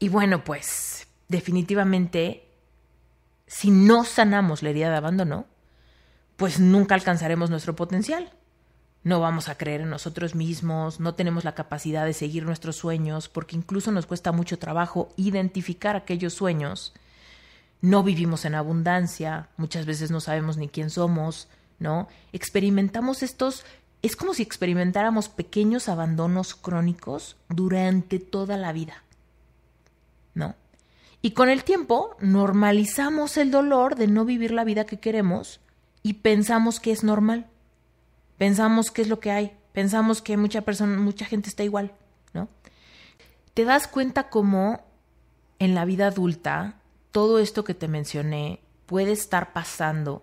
Y bueno, pues definitivamente, si no sanamos la herida de abandono, pues nunca alcanzaremos nuestro potencial. No vamos a creer en nosotros mismos, no tenemos la capacidad de seguir nuestros sueños, porque incluso nos cuesta mucho trabajo identificar aquellos sueños. No vivimos en abundancia, muchas veces no sabemos ni quién somos, ¿no? Experimentamos estos, es como si experimentáramos pequeños abandonos crónicos durante toda la vida. ¿no? Y con el tiempo normalizamos el dolor de no vivir la vida que queremos y pensamos que es normal. Pensamos que es lo que hay. Pensamos que mucha persona, mucha gente está igual, ¿no? Te das cuenta cómo en la vida adulta todo esto que te mencioné puede estar pasando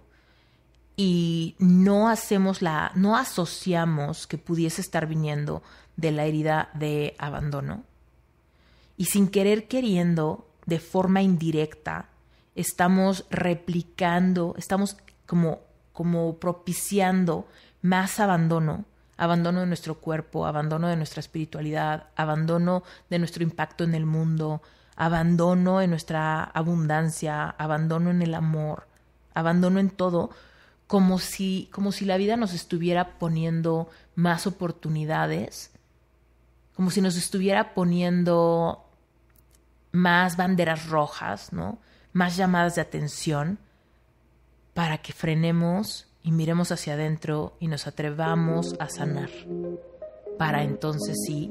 y no hacemos la no asociamos que pudiese estar viniendo de la herida de abandono y sin querer queriendo, de forma indirecta, estamos replicando, estamos como, como propiciando más abandono, abandono de nuestro cuerpo, abandono de nuestra espiritualidad, abandono de nuestro impacto en el mundo, abandono en nuestra abundancia, abandono en el amor, abandono en todo, como si, como si la vida nos estuviera poniendo más oportunidades, como si nos estuviera poniendo más banderas rojas, ¿no? Más llamadas de atención para que frenemos y miremos hacia adentro y nos atrevamos a sanar para entonces sí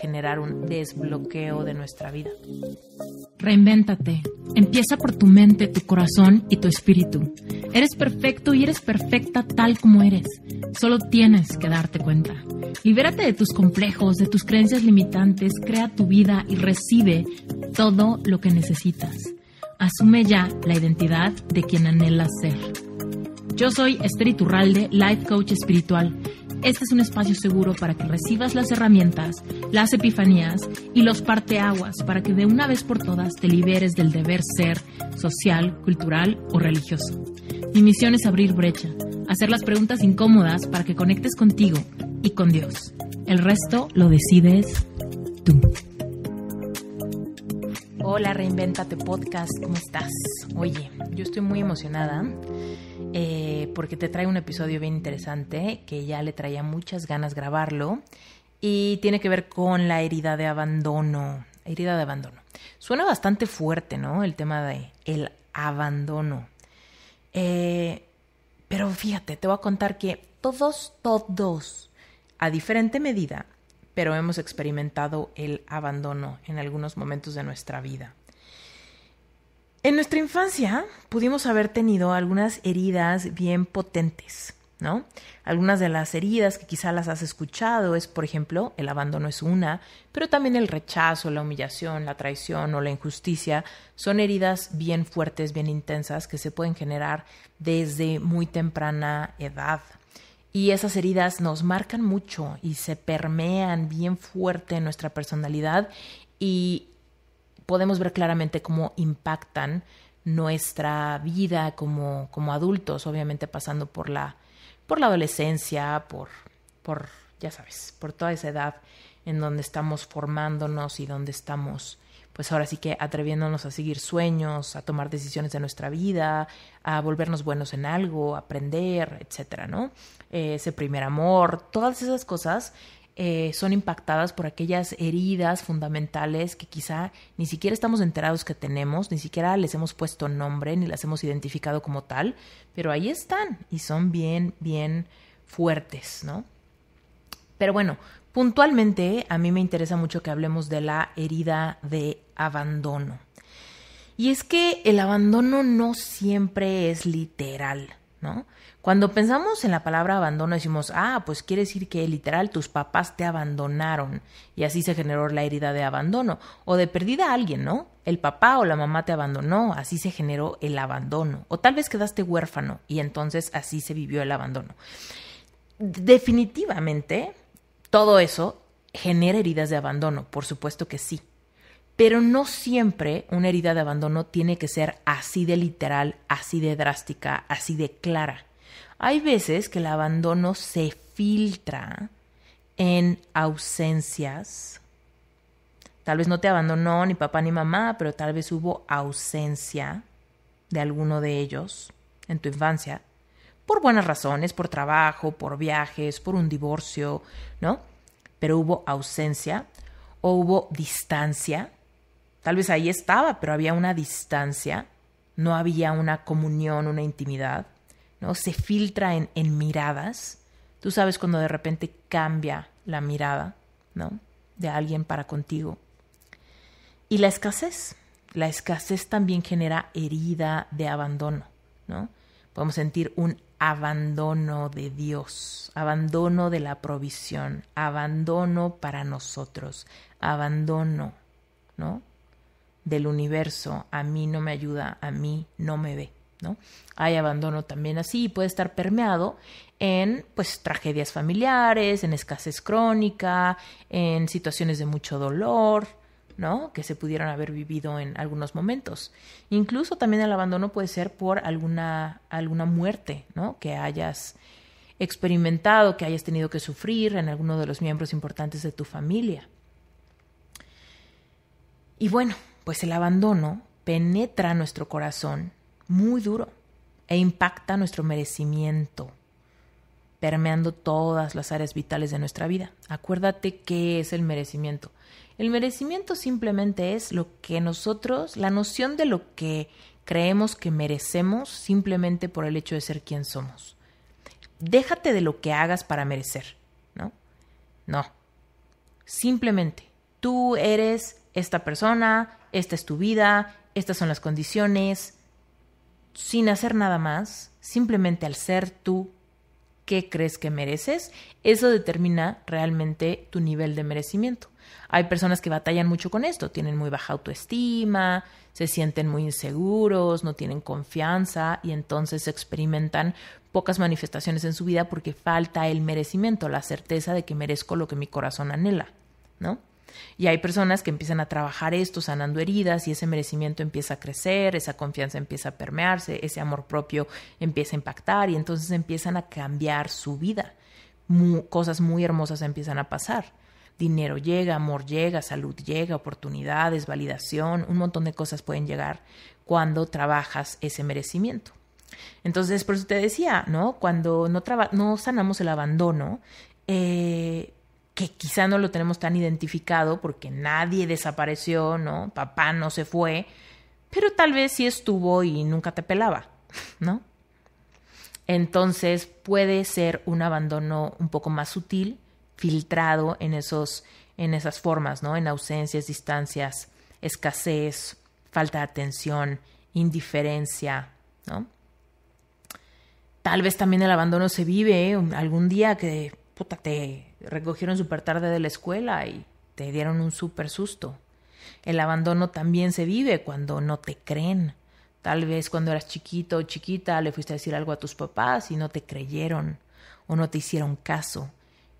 generar un desbloqueo de nuestra vida. Reinvéntate. Empieza por tu mente, tu corazón y tu espíritu. Eres perfecto y eres perfecta tal como eres. Solo tienes que darte cuenta. Libérate de tus complejos, de tus creencias limitantes, crea tu vida y recibe todo lo que necesitas. Asume ya la identidad de quien anhelas ser. Yo soy Esther Iturralde, Life Coach Espiritual este es un espacio seguro para que recibas las herramientas, las epifanías y los parteaguas para que de una vez por todas te liberes del deber ser social, cultural o religioso. Mi misión es abrir brecha, hacer las preguntas incómodas para que conectes contigo y con Dios. El resto lo decides tú. Hola, Reinventate Podcast, ¿cómo estás? Oye, yo estoy muy emocionada eh, porque te trae un episodio bien interesante que ya le traía muchas ganas grabarlo y tiene que ver con la herida de abandono. Herida de abandono. Suena bastante fuerte, ¿no? El tema de el abandono. Eh, pero fíjate, te voy a contar que todos, todos, a diferente medida, pero hemos experimentado el abandono en algunos momentos de nuestra vida. En nuestra infancia pudimos haber tenido algunas heridas bien potentes, ¿no? Algunas de las heridas que quizá las has escuchado es, por ejemplo, el abandono es una, pero también el rechazo, la humillación, la traición o la injusticia son heridas bien fuertes, bien intensas que se pueden generar desde muy temprana edad. Y esas heridas nos marcan mucho y se permean bien fuerte en nuestra personalidad y podemos ver claramente cómo impactan nuestra vida como, como adultos, obviamente pasando por la, por la adolescencia, por, por, ya sabes, por toda esa edad en donde estamos formándonos y donde estamos, pues ahora sí que atreviéndonos a seguir sueños, a tomar decisiones de nuestra vida, a volvernos buenos en algo, aprender, etcétera, ¿no? Eh, ese primer amor, todas esas cosas eh, son impactadas por aquellas heridas fundamentales que quizá ni siquiera estamos enterados que tenemos, ni siquiera les hemos puesto nombre, ni las hemos identificado como tal, pero ahí están y son bien, bien fuertes, ¿no? Pero bueno, puntualmente a mí me interesa mucho que hablemos de la herida de abandono. Y es que el abandono no siempre es literal, ¿no? Cuando pensamos en la palabra abandono decimos, ah, pues quiere decir que literal tus papás te abandonaron y así se generó la herida de abandono o de perdida a alguien, ¿no? El papá o la mamá te abandonó, así se generó el abandono o tal vez quedaste huérfano y entonces así se vivió el abandono. Definitivamente, todo eso genera heridas de abandono, por supuesto que sí. Pero no siempre una herida de abandono tiene que ser así de literal, así de drástica, así de clara. Hay veces que el abandono se filtra en ausencias. Tal vez no te abandonó ni papá ni mamá, pero tal vez hubo ausencia de alguno de ellos en tu infancia, por buenas razones, por trabajo, por viajes, por un divorcio, ¿no? Pero hubo ausencia o hubo distancia. Tal vez ahí estaba, pero había una distancia, no había una comunión, una intimidad. Se filtra en, en miradas. Tú sabes cuando de repente cambia la mirada, ¿no? De alguien para contigo. Y la escasez. La escasez también genera herida de abandono, ¿no? Podemos sentir un abandono de Dios, abandono de la provisión, abandono para nosotros, abandono, ¿no? Del universo, a mí no me ayuda, a mí no me ve. Hay abandono también así puede estar permeado en pues tragedias familiares, en escasez crónica, en situaciones de mucho dolor, ¿no? que se pudieran haber vivido en algunos momentos. Incluso también el abandono puede ser por alguna alguna muerte, ¿no? que hayas experimentado, que hayas tenido que sufrir en alguno de los miembros importantes de tu familia. Y bueno, pues el abandono penetra nuestro corazón muy duro e impacta nuestro merecimiento, permeando todas las áreas vitales de nuestra vida. Acuérdate qué es el merecimiento. El merecimiento simplemente es lo que nosotros, la noción de lo que creemos que merecemos simplemente por el hecho de ser quien somos. Déjate de lo que hagas para merecer, ¿no? No. Simplemente, tú eres esta persona, esta es tu vida, estas son las condiciones, sin hacer nada más, simplemente al ser tú qué crees que mereces, eso determina realmente tu nivel de merecimiento. Hay personas que batallan mucho con esto, tienen muy baja autoestima, se sienten muy inseguros, no tienen confianza y entonces experimentan pocas manifestaciones en su vida porque falta el merecimiento, la certeza de que merezco lo que mi corazón anhela, ¿no? Y hay personas que empiezan a trabajar esto, sanando heridas, y ese merecimiento empieza a crecer, esa confianza empieza a permearse, ese amor propio empieza a impactar, y entonces empiezan a cambiar su vida. cosas muy hermosas empiezan a pasar. Dinero llega, amor llega, salud llega, oportunidades, validación, un montón de cosas pueden llegar cuando trabajas ese merecimiento. Entonces, por eso te decía, ¿no? Cuando no, no sanamos el abandono, eh, que quizá no lo tenemos tan identificado porque nadie desapareció, ¿no? Papá no se fue, pero tal vez sí estuvo y nunca te pelaba, ¿no? Entonces puede ser un abandono un poco más sutil, filtrado en, esos, en esas formas, ¿no? En ausencias, distancias, escasez, falta de atención, indiferencia, ¿no? Tal vez también el abandono se vive ¿eh? algún día que puta, recogieron súper tarde de la escuela y te dieron un súper susto. El abandono también se vive cuando no te creen. Tal vez cuando eras chiquito o chiquita le fuiste a decir algo a tus papás y no te creyeron o no te hicieron caso.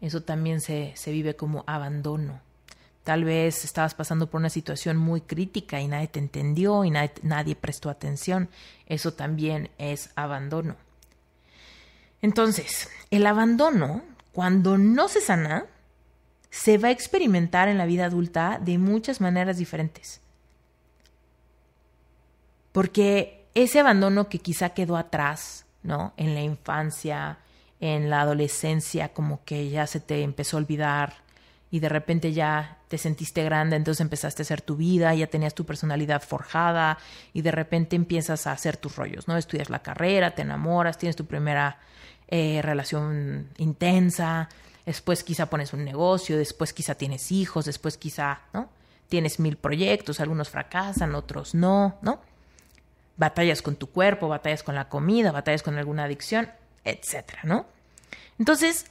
Eso también se, se vive como abandono. Tal vez estabas pasando por una situación muy crítica y nadie te entendió y nadie prestó atención. Eso también es abandono. Entonces, el abandono cuando no se sana, se va a experimentar en la vida adulta de muchas maneras diferentes. Porque ese abandono que quizá quedó atrás, ¿no? En la infancia, en la adolescencia, como que ya se te empezó a olvidar y de repente ya te sentiste grande, entonces empezaste a hacer tu vida, ya tenías tu personalidad forjada y de repente empiezas a hacer tus rollos, ¿no? Estudias la carrera, te enamoras, tienes tu primera eh, relación intensa, después quizá pones un negocio, después quizá tienes hijos, después quizá, ¿no? Tienes mil proyectos, algunos fracasan, otros no, ¿no? Batallas con tu cuerpo, batallas con la comida, batallas con alguna adicción, etcétera, ¿no? Entonces,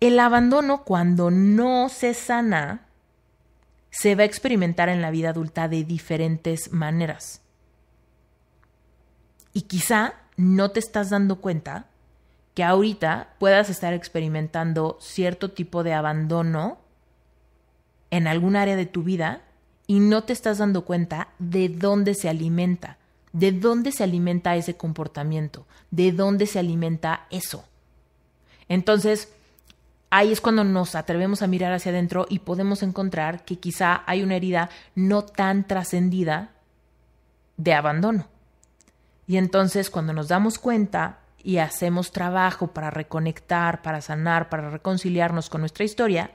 el abandono cuando no se sana se va a experimentar en la vida adulta de diferentes maneras. Y quizá no te estás dando cuenta que ahorita puedas estar experimentando cierto tipo de abandono en algún área de tu vida y no te estás dando cuenta de dónde se alimenta, de dónde se alimenta ese comportamiento, de dónde se alimenta eso. Entonces, ahí es cuando nos atrevemos a mirar hacia adentro y podemos encontrar que quizá hay una herida no tan trascendida de abandono. Y entonces cuando nos damos cuenta y hacemos trabajo para reconectar, para sanar, para reconciliarnos con nuestra historia,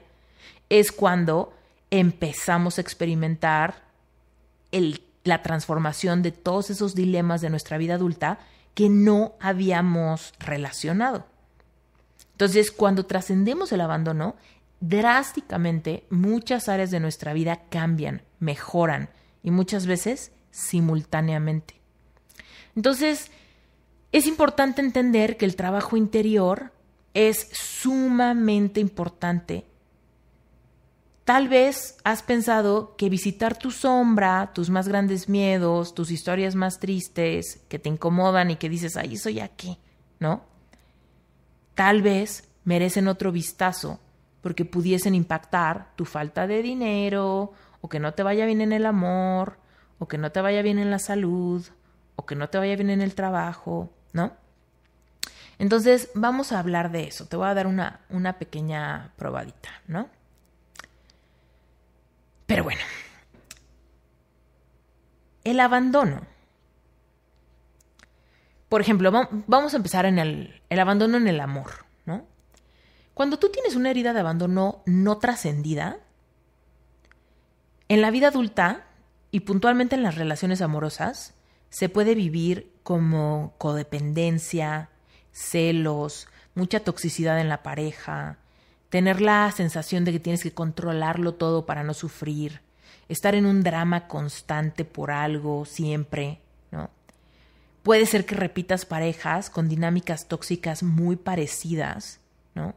es cuando empezamos a experimentar la transformación de todos esos dilemas de nuestra vida adulta que no habíamos relacionado. Entonces, cuando trascendemos el abandono, drásticamente muchas áreas de nuestra vida cambian, mejoran y muchas veces simultáneamente. Entonces, es importante entender que el trabajo interior es sumamente importante. Tal vez has pensado que visitar tu sombra, tus más grandes miedos, tus historias más tristes que te incomodan y que dices, ay, soy aquí, ¿no? Tal vez merecen otro vistazo porque pudiesen impactar tu falta de dinero, o que no te vaya bien en el amor, o que no te vaya bien en la salud, o que no te vaya bien en el trabajo, ¿no? Entonces, vamos a hablar de eso. Te voy a dar una, pequeña probadita, ¿no? Pero bueno, el abandono. Por ejemplo, vamos a empezar en el, el abandono en el amor, ¿no? Cuando tú tienes una herida de abandono no trascendida, en la vida adulta y puntualmente en las relaciones amorosas, se puede vivir como codependencia, celos, mucha toxicidad en la pareja, tener la sensación de que tienes que controlarlo todo para no sufrir, estar en un drama constante por algo siempre, ¿no? Puede ser que repitas parejas con dinámicas tóxicas muy parecidas, ¿no?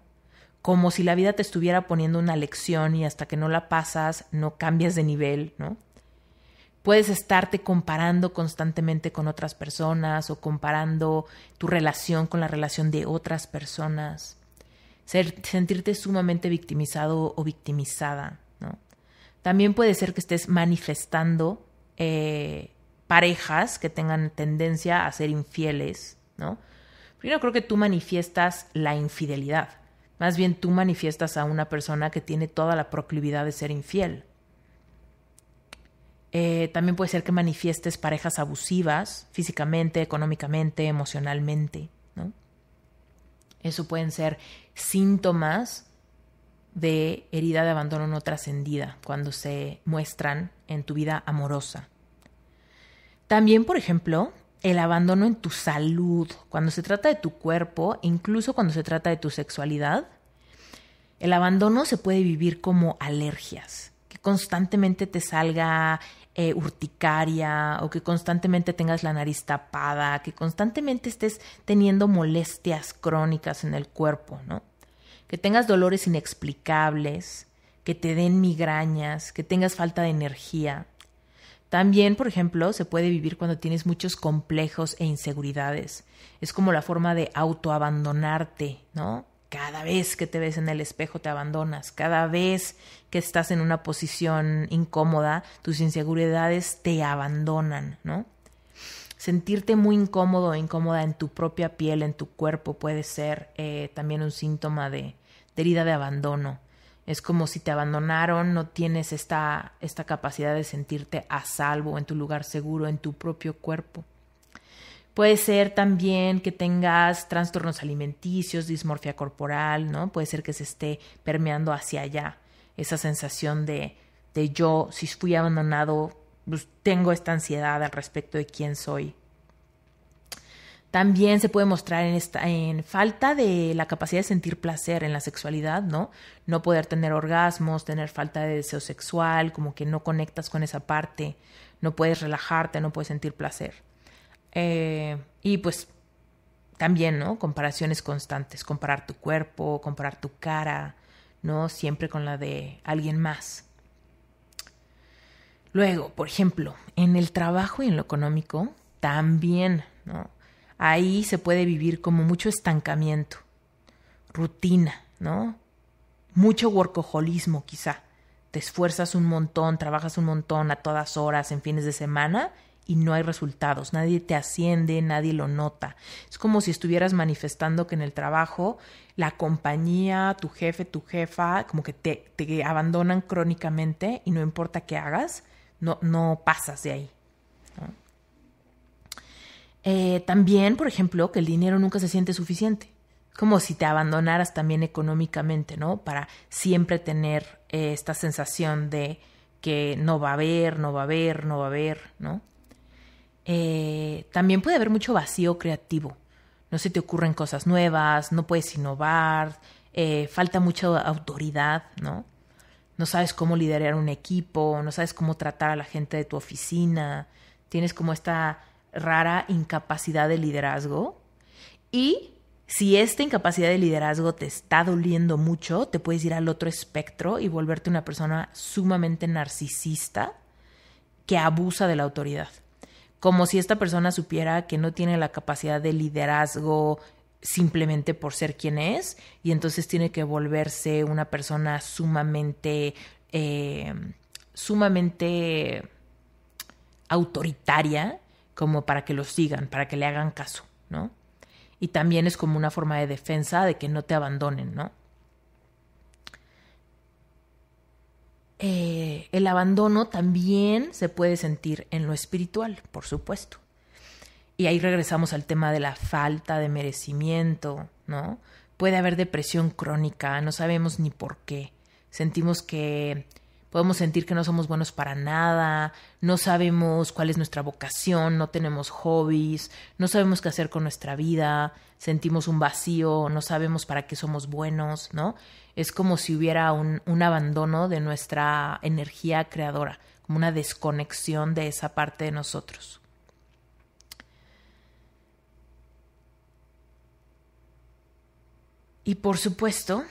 Como si la vida te estuviera poniendo una lección y hasta que no la pasas no cambias de nivel, ¿no? puedes estarte comparando constantemente con otras personas o comparando tu relación con la relación de otras personas. sentirte sumamente victimizado o victimizada. También puede ser que estés manifestando eh, parejas que tengan tendencia a ser infieles. ¿no? Yo no creo que tú manifiestas la infidelidad. Más bien tú manifiestas a una persona que tiene toda la proclividad de ser infiel. Eh, también puede ser que manifiestes parejas abusivas físicamente, económicamente, emocionalmente. ¿no? Eso pueden ser síntomas de herida de abandono no trascendida cuando se muestran en tu vida amorosa. También, por ejemplo, el abandono en tu salud, cuando se trata de tu cuerpo, incluso cuando se trata de tu sexualidad, el abandono se puede vivir como alergias, que constantemente te salga eh, urticaria o que constantemente tengas la nariz tapada, que constantemente estés teniendo molestias crónicas en el cuerpo, ¿no? Que tengas dolores inexplicables, que te den migrañas, que tengas falta de energía. También, por ejemplo, se puede vivir cuando tienes muchos complejos e inseguridades. Es como la forma de autoabandonarte, ¿no? Cada vez que te ves en el espejo te abandonas, cada vez que estás en una posición incómoda, tus inseguridades te abandonan, ¿no? Sentirte muy incómodo o incómoda en tu propia piel, en tu cuerpo, puede ser eh, también un síntoma de, de herida de abandono. Es como si te abandonaron, no tienes esta, esta capacidad de sentirte a salvo, en tu lugar seguro, en tu propio cuerpo. Puede ser también que tengas trastornos alimenticios, dismorfia corporal, ¿no? Puede ser que se esté permeando hacia allá esa sensación de, de yo, si fui abandonado, pues, tengo esta ansiedad al respecto de quién soy. También se puede mostrar en, esta, en falta de la capacidad de sentir placer en la sexualidad, ¿no? No poder tener orgasmos, tener falta de deseo sexual, como que no conectas con esa parte, no puedes relajarte, no puedes sentir placer. Eh, y pues también, ¿no? Comparaciones constantes, comparar tu cuerpo, comparar tu cara, ¿no? Siempre con la de alguien más. Luego, por ejemplo, en el trabajo y en lo económico, también, ¿no? Ahí se puede vivir como mucho estancamiento, rutina, ¿no? Mucho workaholismo quizá. Te esfuerzas un montón, trabajas un montón a todas horas, en fines de semana, y no hay resultados, nadie te asciende, nadie lo nota. Es como si estuvieras manifestando que en el trabajo la compañía, tu jefe, tu jefa, como que te, te abandonan crónicamente y no importa qué hagas, no, no pasas de ahí. Eh, también, por ejemplo, que el dinero nunca se siente suficiente como si te abandonaras también económicamente, ¿no? Para siempre tener eh, esta sensación de que no va a haber, no va a haber, no va a haber, ¿no? Eh, también puede haber mucho vacío creativo. No se te ocurren cosas nuevas, no puedes innovar, eh, falta mucha autoridad, ¿no? No sabes cómo liderar un equipo, no sabes cómo tratar a la gente de tu oficina, tienes como esta rara incapacidad de liderazgo. Y si esta incapacidad de liderazgo te está doliendo mucho, te puedes ir al otro espectro y volverte una persona sumamente narcisista que abusa de la autoridad como si esta persona supiera que no tiene la capacidad de liderazgo simplemente por ser quien es y entonces tiene que volverse una persona sumamente, eh, sumamente autoritaria como para que lo sigan, para que le hagan caso, ¿no? Y también es como una forma de defensa de que no te abandonen, ¿no? Eh, el abandono también se puede sentir en lo espiritual, por supuesto. Y ahí regresamos al tema de la falta de merecimiento, ¿no? Puede haber depresión crónica, no sabemos ni por qué. Sentimos que Podemos sentir que no somos buenos para nada, no sabemos cuál es nuestra vocación, no tenemos hobbies, no sabemos qué hacer con nuestra vida, sentimos un vacío, no sabemos para qué somos buenos, ¿no? Es como si hubiera un, abandono de nuestra energía creadora, como una desconexión de esa parte de nosotros. Y por supuesto,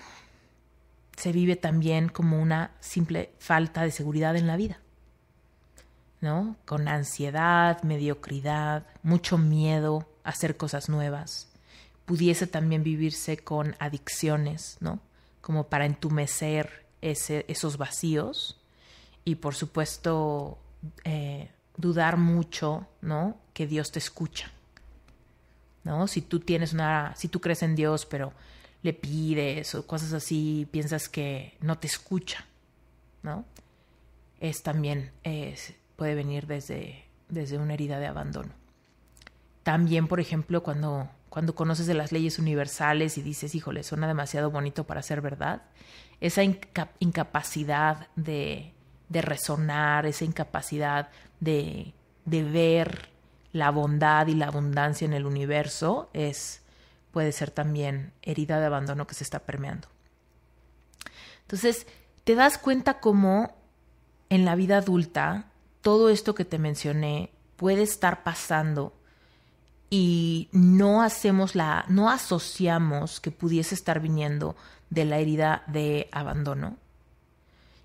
se vive también como una simple falta de seguridad en la vida, ¿no? Con ansiedad, mediocridad, mucho miedo a hacer cosas nuevas. Pudiese también vivirse con adicciones, ¿no? Como para entumecer ese, esos vacíos y por supuesto eh, dudar mucho, ¿no? Que Dios te escucha, ¿no? Si tú tienes una, si tú crees en Dios, pero le pides o cosas así, piensas que no te escucha, ¿no? Es también, puede venir desde, desde una herida de abandono. También, por ejemplo, cuando, cuando conoces de las leyes universales y dices, híjole, suena demasiado bonito para ser verdad, esa incapacidad de, de, resonar, esa incapacidad de, de ver la bondad y la abundancia en el universo es puede ser también herida de abandono que se está permeando. Entonces, te das cuenta cómo en la vida adulta todo esto que te mencioné puede estar pasando y no hacemos la no asociamos que pudiese estar viniendo de la herida de abandono.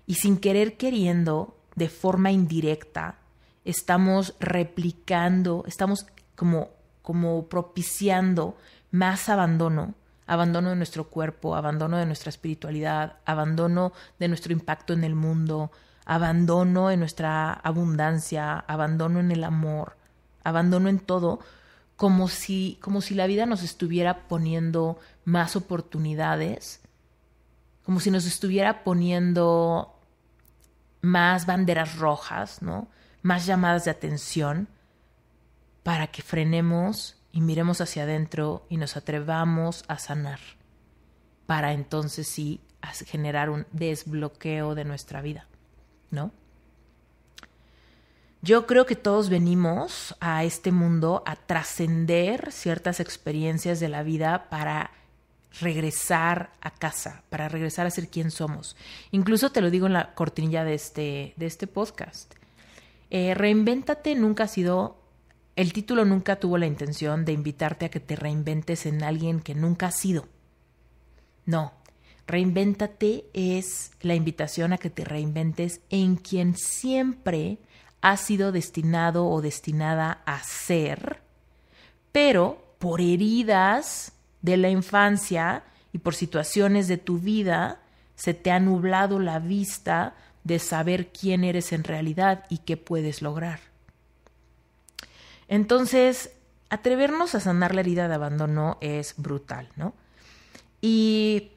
Y sin querer queriendo, de forma indirecta, estamos replicando, estamos como como propiciando más abandono, abandono de nuestro cuerpo, abandono de nuestra espiritualidad, abandono de nuestro impacto en el mundo, abandono en nuestra abundancia, abandono en el amor, abandono en todo, como si, como si la vida nos estuviera poniendo más oportunidades, como si nos estuviera poniendo más banderas rojas, ¿no? Más llamadas de atención para que frenemos y miremos hacia adentro y nos atrevamos a sanar para entonces sí generar un desbloqueo de nuestra vida, ¿no? Yo creo que todos venimos a este mundo a trascender ciertas experiencias de la vida para regresar a casa, para regresar a ser quien somos. Incluso te lo digo en la cortinilla de este, de este podcast. Eh, reinvéntate nunca ha sido el título nunca tuvo la intención de invitarte a que te reinventes en alguien que nunca has sido. No, reinvéntate es la invitación a que te reinventes en quien siempre has sido destinado o destinada a ser, pero por heridas de la infancia y por situaciones de tu vida, se te ha nublado la vista de saber quién eres en realidad y qué puedes lograr. Entonces, atrevernos a sanar la herida de abandono es brutal, ¿no? Y,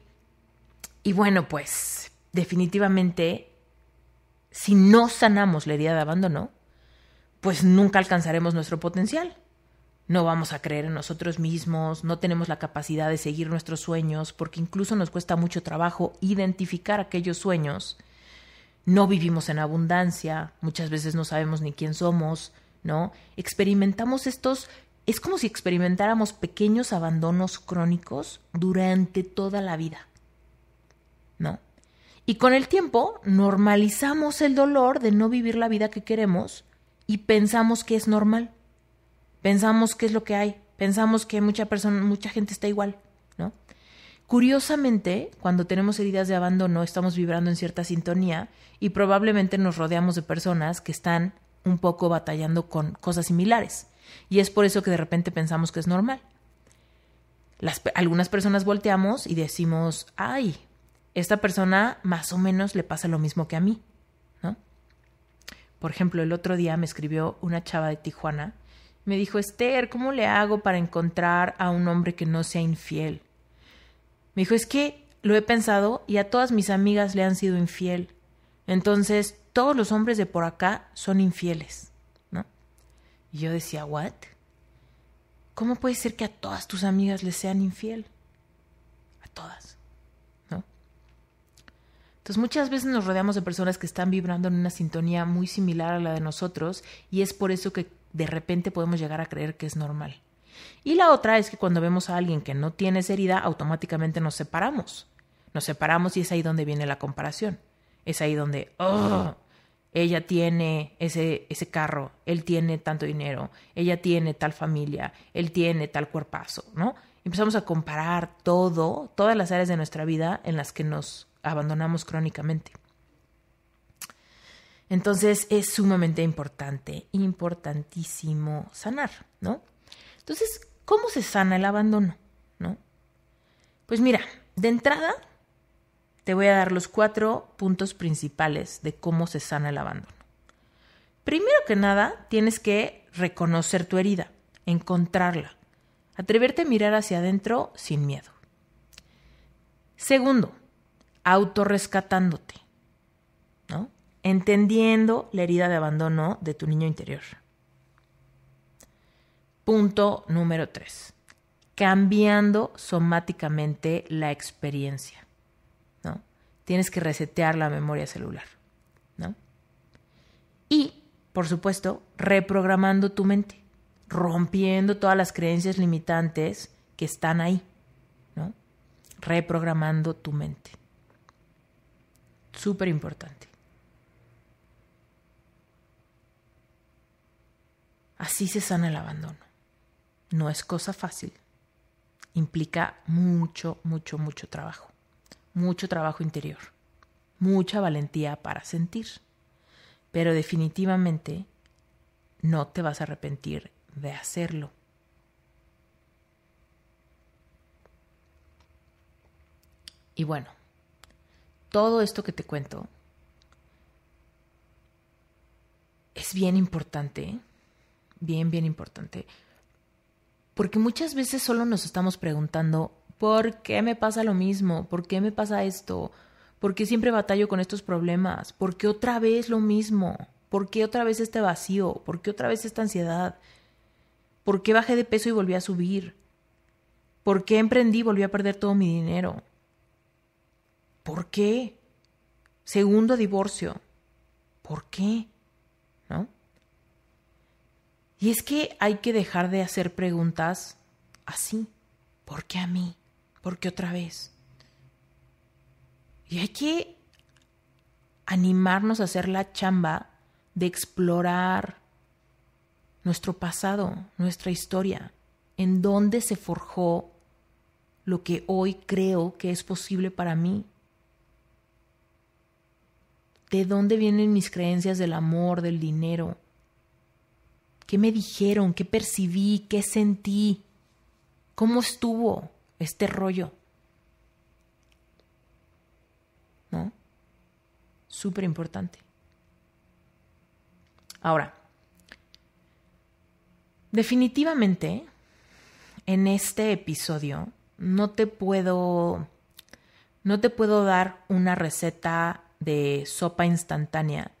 y bueno, pues definitivamente, si no sanamos la herida de abandono, pues nunca alcanzaremos nuestro potencial. No vamos a creer en nosotros mismos, no tenemos la capacidad de seguir nuestros sueños, porque incluso nos cuesta mucho trabajo identificar aquellos sueños. No vivimos en abundancia, muchas veces no sabemos ni quién somos, ¿no? Experimentamos estos, es como si experimentáramos pequeños abandonos crónicos durante toda la vida, ¿no? Y con el tiempo normalizamos el dolor de no vivir la vida que queremos y pensamos que es normal. Pensamos que es lo que hay, pensamos que mucha persona, mucha gente está igual, ¿no? Curiosamente, cuando tenemos heridas de abandono, estamos vibrando en cierta sintonía y probablemente nos rodeamos de personas que están un poco batallando con cosas similares. Y es por eso que de repente pensamos que es normal. Las, algunas personas volteamos y decimos, ay, esta persona más o menos le pasa lo mismo que a mí, ¿no? Por ejemplo, el otro día me escribió una chava de Tijuana, me dijo, Esther, ¿cómo le hago para encontrar a un hombre que no sea infiel? Me dijo, es que lo he pensado y a todas mis amigas le han sido infiel. Entonces, todos los hombres de por acá son infieles, ¿no? Y yo decía, ¿what? ¿Cómo puede ser que a todas tus amigas les sean infiel? A todas, ¿no? Entonces muchas veces nos rodeamos de personas que están vibrando en una sintonía muy similar a la de nosotros y es por eso que de repente podemos llegar a creer que es normal. Y la otra es que cuando vemos a alguien que no tiene herida, automáticamente nos separamos. Nos separamos y es ahí donde viene la comparación. Es ahí donde, oh, ella tiene ese, ese carro, él tiene tanto dinero, ella tiene tal familia, él tiene tal cuerpazo, ¿no? Empezamos a comparar todo, todas las áreas de nuestra vida en las que nos abandonamos crónicamente. Entonces es sumamente importante, importantísimo sanar, ¿no? Entonces, ¿cómo se sana el abandono, no? Pues mira, de entrada te voy a dar los cuatro puntos principales de cómo se sana el abandono. Primero que nada, tienes que reconocer tu herida, encontrarla, atreverte a mirar hacia adentro sin miedo. Segundo, autorrescatándote, ¿no? entendiendo la herida de abandono de tu niño interior. Punto número tres, cambiando somáticamente la experiencia tienes que resetear la memoria celular, ¿no? Y, por supuesto, reprogramando tu mente, rompiendo todas las creencias limitantes que están ahí, ¿no? Reprogramando tu mente. Súper importante. Así se sana el abandono. No es cosa fácil. Implica mucho, mucho, mucho trabajo mucho trabajo interior, mucha valentía para sentir. Pero definitivamente no te vas a arrepentir de hacerlo. Y bueno, todo esto que te cuento es bien importante, bien, bien importante, porque muchas veces solo nos estamos preguntando ¿Por qué me pasa lo mismo? ¿Por qué me pasa esto? ¿Por qué siempre batallo con estos problemas? ¿Por qué otra vez lo mismo? ¿Por qué otra vez este vacío? ¿Por qué otra vez esta ansiedad? ¿Por qué bajé de peso y volví a subir? ¿Por qué emprendí y volví a perder todo mi dinero? ¿Por qué? Segundo divorcio. ¿Por qué? ¿No? Y es que hay que dejar de hacer preguntas así. ¿Por qué a mí? porque otra vez. Y hay que animarnos a hacer la chamba de explorar nuestro pasado, nuestra historia, en dónde se forjó lo que hoy creo que es posible para mí. ¿De dónde vienen mis creencias del amor, del dinero? ¿Qué me dijeron? ¿Qué percibí? ¿Qué sentí? ¿Cómo estuvo? este rollo. ¿No? Súper importante. Ahora, definitivamente, en este episodio no te puedo no te puedo dar una receta de sopa instantánea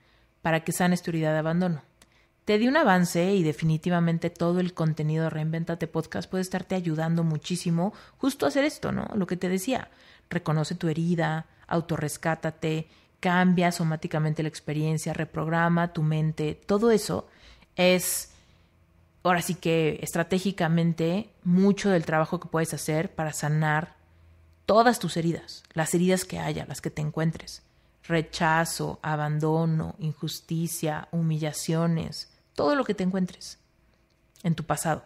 para que sanes tu herida de abandono. Te di un avance y definitivamente todo el contenido de Reinventate Podcast puede estarte ayudando muchísimo justo a hacer esto, ¿no? Lo que te decía, reconoce tu herida, autorrescátate, cambia somáticamente la experiencia, reprograma tu mente, todo eso es ahora sí que estratégicamente mucho del trabajo que puedes hacer para sanar todas tus heridas, las heridas que haya, las que te encuentres. Rechazo, abandono, injusticia, humillaciones, todo lo que te encuentres en tu pasado,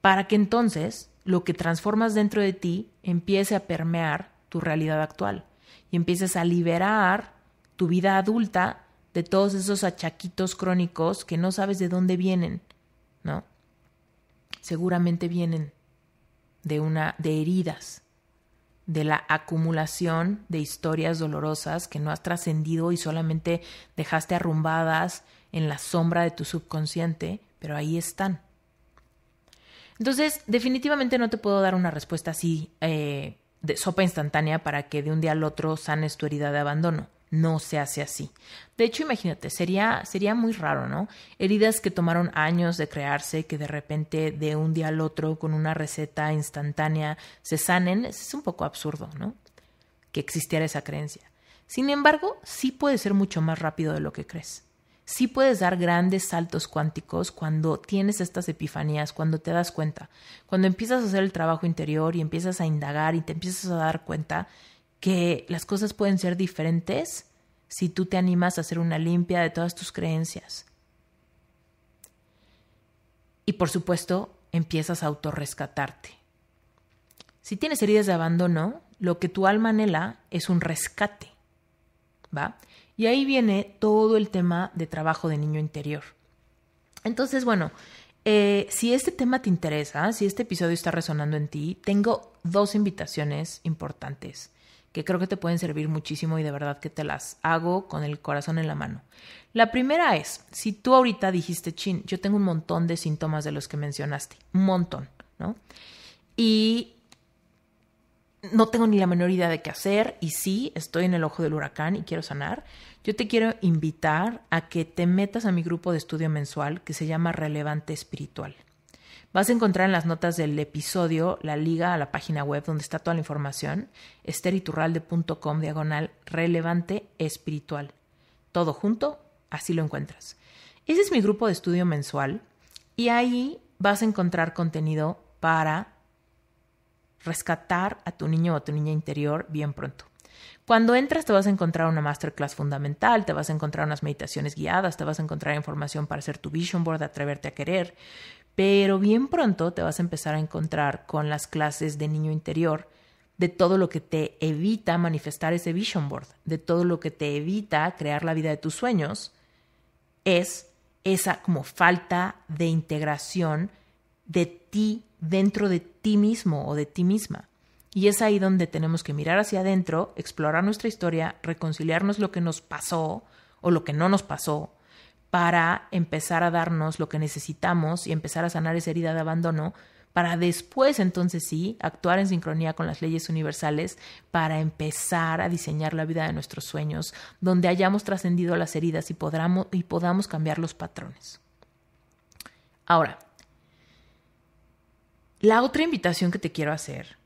para que entonces lo que transformas dentro de ti empiece a permear tu realidad actual y empieces a liberar tu vida adulta de todos esos achaquitos crónicos que no sabes de dónde vienen, ¿no? Seguramente vienen de una de heridas, de la acumulación de historias dolorosas que no has trascendido y solamente dejaste arrumbadas en la sombra de tu subconsciente, pero ahí están. Entonces, definitivamente no te puedo dar una respuesta así eh, de sopa instantánea para que de un día al otro sanes tu herida de abandono. No se hace así. De hecho, imagínate, sería, sería muy raro, ¿no? Heridas que tomaron años de crearse, que de repente de un día al otro, con una receta instantánea, se sanen, es un poco absurdo, ¿no? Que existiera esa creencia. Sin embargo, sí puede ser mucho más rápido de lo que crees sí puedes dar grandes saltos cuánticos cuando tienes estas epifanías, cuando te das cuenta, cuando empiezas a hacer el trabajo interior y empiezas a indagar y te empiezas a dar cuenta que las cosas pueden ser diferentes si tú te animas a hacer una limpia de todas tus creencias. Y por supuesto, empiezas a autorrescatarte. Si tienes heridas de abandono, lo que tu alma anhela es un rescate y ahí viene todo el tema de trabajo de niño interior. Entonces, bueno, eh, si este tema te interesa, si este episodio está resonando en ti, tengo dos invitaciones importantes que creo que te pueden servir muchísimo y de verdad que te las hago con el corazón en la mano. La primera es, si tú ahorita dijiste, chin, yo tengo un montón de síntomas de los que mencionaste, un montón, ¿no? Y no tengo ni la menor idea de qué hacer y sí, estoy en el ojo del huracán y quiero sanar, yo te quiero invitar a que te metas a mi grupo de estudio mensual que se llama Relevante Espiritual. Vas a encontrar en las notas del episodio la liga a la página web donde está toda la información, esteriturralde.com diagonal relevante espiritual. Todo junto, así lo encuentras. Ese es mi grupo de estudio mensual y ahí vas a encontrar contenido para rescatar a tu niño o a tu niña interior bien pronto. Cuando entras te vas a encontrar una masterclass fundamental, te vas a encontrar unas meditaciones guiadas, te vas a encontrar información para hacer tu vision board, atreverte a querer, pero bien pronto te vas a empezar a encontrar con las clases de niño interior, de todo lo que te evita manifestar ese vision board, de todo lo que te evita crear la vida de tus sueños, es esa como falta de integración de ti dentro de ti mismo o de ti misma. Y es ahí donde tenemos que mirar hacia adentro, explorar nuestra historia, reconciliarnos lo que nos pasó o lo que no nos pasó, para empezar a darnos lo que necesitamos y empezar a sanar esa herida de abandono, para después entonces sí actuar en sincronía con las leyes universales, para empezar a diseñar la vida de nuestros sueños, donde hayamos trascendido las heridas y, podamos, y podamos cambiar los patrones. Ahora, la otra invitación que te quiero hacer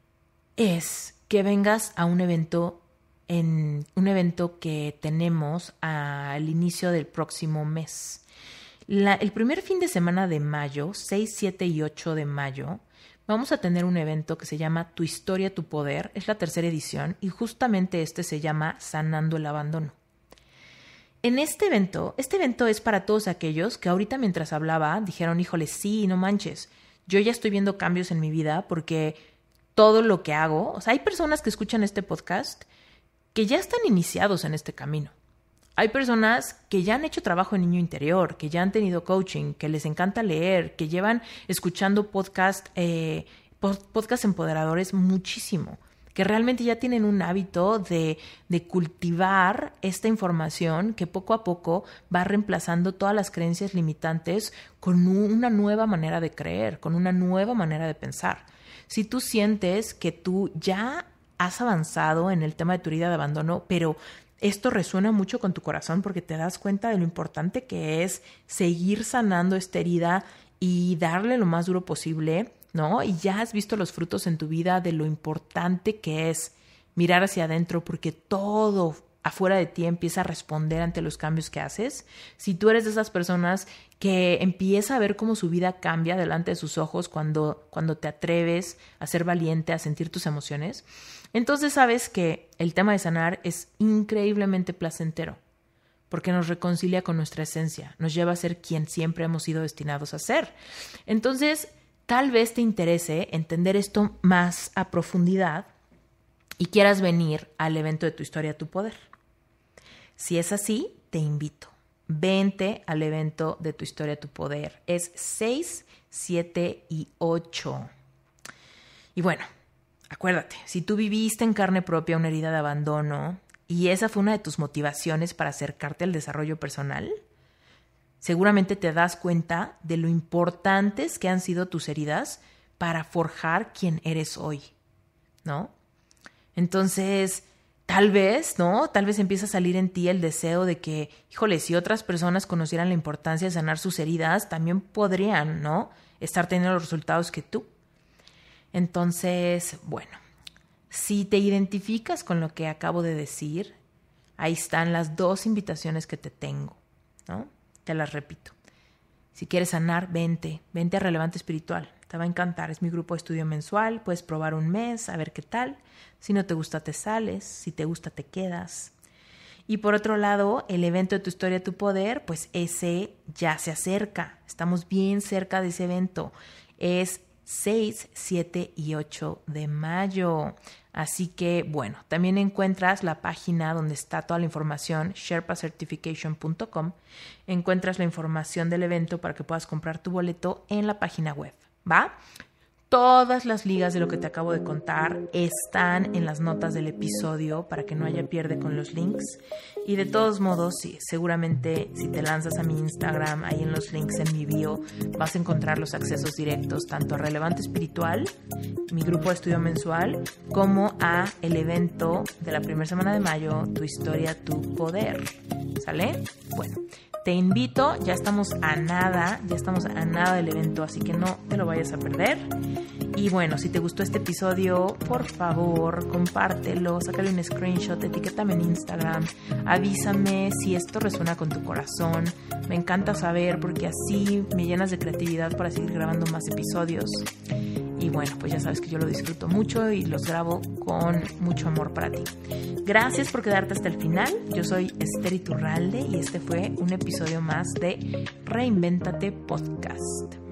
es que vengas a un evento en un evento que tenemos al inicio del próximo mes. el primer fin de semana de mayo, 6, 7 y 8 de mayo, vamos a tener un evento que se llama Tu historia, tu poder. Es la tercera edición y justamente este se llama Sanando el Abandono. En este evento, este evento es para todos aquellos que ahorita mientras hablaba dijeron, híjole, sí, no manches, yo ya estoy viendo cambios en mi vida porque todo lo que hago, o sea, hay personas que escuchan este podcast que ya están iniciados en este camino. Hay personas que ya han hecho trabajo en niño interior, que ya han tenido coaching, que les encanta leer, que llevan escuchando podcast, eh, podcast empoderadores muchísimo que realmente ya tienen un hábito de, de cultivar esta información que poco a poco va reemplazando todas las creencias limitantes con una nueva manera de creer, con una nueva manera de pensar. Si tú sientes que tú ya has avanzado en el tema de tu herida de abandono, pero esto resuena mucho con tu corazón porque te das cuenta de lo importante que es seguir sanando esta herida y darle lo más duro posible, y ya has visto los frutos en tu vida de lo importante que es mirar hacia adentro porque todo afuera de ti empieza a responder ante los cambios que haces. Si tú eres de esas personas que empieza a ver cómo su vida cambia delante de sus ojos cuando, cuando te atreves a ser valiente, a sentir tus emociones, entonces sabes que el tema de sanar es increíblemente placentero porque nos reconcilia con nuestra esencia, nos lleva a ser quien siempre hemos sido destinados a ser. Entonces, tal vez te interese entender esto más a profundidad y quieras venir al evento de tu historia, tu poder. Si es así, te invito. Vente al evento de tu historia, tu poder. Es 6, 7 y 8. Y bueno, acuérdate, si tú viviste en carne propia una herida de abandono y esa fue una de tus motivaciones para acercarte al desarrollo personal, seguramente te das cuenta de lo importantes que han sido tus heridas para forjar quién eres hoy, ¿no? Entonces, tal vez, ¿no? Tal vez empieza a salir en ti el deseo de que, híjole, si otras personas conocieran la importancia de sanar sus heridas, también podrían, ¿no? Estar teniendo los resultados que tú. Entonces, bueno, si te identificas con lo que acabo de decir, ahí están las dos invitaciones que te tengo, ¿no? Ya las repito. Si quieres sanar, vente, vente a Relevante Espiritual. Te va a encantar, es mi grupo de estudio mensual, puedes probar un mes, a ver qué tal. Si no te gusta, te sales, si te gusta, te quedas. Y por otro lado, el evento de tu historia, tu poder, pues ese ya se acerca. Estamos bien cerca de ese evento. Es 6, 7 y 8 de mayo. Así que bueno, también encuentras la página donde está toda la información, sherpacertification.com. Encuentras la información del evento para que puedas comprar tu boleto en la página web. ¿Va? Todas las ligas de lo que te acabo de contar están en las notas del episodio para que no haya pierde con los links. Y de todos modos, sí, seguramente si te lanzas a mi Instagram, ahí en los links en mi bio, vas a encontrar los accesos directos tanto a Relevante Espiritual, mi grupo de estudio mensual, como a el evento de la primera semana de mayo, Tu historia, tu poder. ¿Sale? Bueno. Te invito, ya estamos a nada, ya estamos a nada del evento, así que no te lo vayas a perder. Y bueno, si te gustó este episodio, por favor, compártelo, sácale un screenshot, etiquétame en Instagram, avísame si esto resuena con tu corazón. Me encanta saber porque así me llenas de creatividad para seguir grabando más episodios. Y bueno, pues ya sabes que yo lo disfruto mucho y los grabo con mucho amor para ti. Gracias por quedarte hasta el final. Yo soy Esther Iturralde y este fue un episodio episodio más de Reinventate Podcast.